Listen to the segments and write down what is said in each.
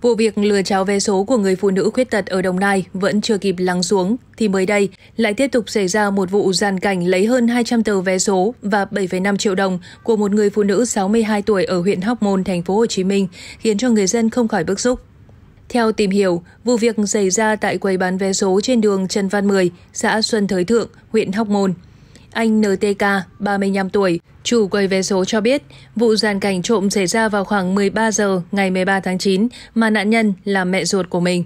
Vụ việc lừa cháu vé số của người phụ nữ khuyết tật ở Đồng Nai vẫn chưa kịp lắng xuống, thì mới đây lại tiếp tục xảy ra một vụ gian cảnh lấy hơn 200 tờ vé số và 7,5 triệu đồng của một người phụ nữ 62 tuổi ở huyện Hóc Môn, thành phố Hồ Chí Minh, khiến cho người dân không khỏi bức xúc. Theo tìm hiểu, vụ việc xảy ra tại quầy bán vé số trên đường Trần Văn Mười, xã Xuân Thới Thượng, huyện Hóc Môn. Anh NTK, 35 tuổi, chủ quầy vé số cho biết vụ giàn cảnh trộm xảy ra vào khoảng 13 giờ ngày 13 tháng 9 mà nạn nhân là mẹ ruột của mình.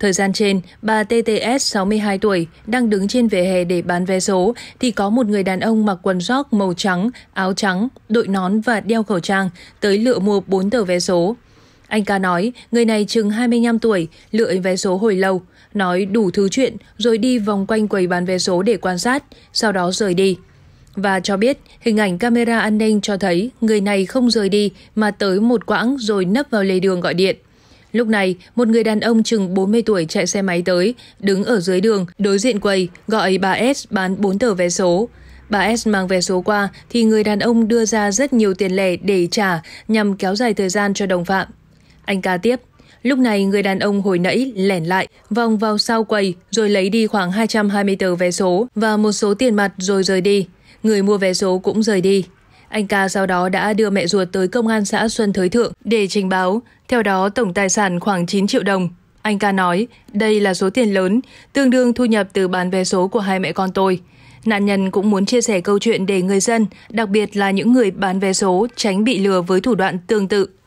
Thời gian trên, bà TTS 62 tuổi đang đứng trên vỉa hè để bán vé số thì có một người đàn ông mặc quần sóc màu trắng, áo trắng, đội nón và đeo khẩu trang tới lựa mua 4 tờ vé số. Anh ca nói người này chừng 25 tuổi, lựa vé số hồi lâu, nói đủ thứ chuyện rồi đi vòng quanh quầy bán vé số để quan sát, sau đó rời đi. Và cho biết hình ảnh camera an ninh cho thấy người này không rời đi mà tới một quãng rồi nấp vào lề đường gọi điện. Lúc này, một người đàn ông chừng 40 tuổi chạy xe máy tới, đứng ở dưới đường, đối diện quầy, gọi bà S bán 4 tờ vé số. Bà S mang vé số qua thì người đàn ông đưa ra rất nhiều tiền lẻ để trả nhằm kéo dài thời gian cho đồng phạm. Anh ca tiếp. Lúc này người đàn ông hồi nãy lẻn lại, vòng vào sau quầy rồi lấy đi khoảng 220 tờ vé số và một số tiền mặt rồi rời đi. Người mua vé số cũng rời đi. Anh ca sau đó đã đưa mẹ ruột tới công an xã Xuân Thới Thượng để trình báo, theo đó tổng tài sản khoảng 9 triệu đồng. Anh ca nói, đây là số tiền lớn, tương đương thu nhập từ bán vé số của hai mẹ con tôi. Nạn nhân cũng muốn chia sẻ câu chuyện để người dân, đặc biệt là những người bán vé số, tránh bị lừa với thủ đoạn tương tự.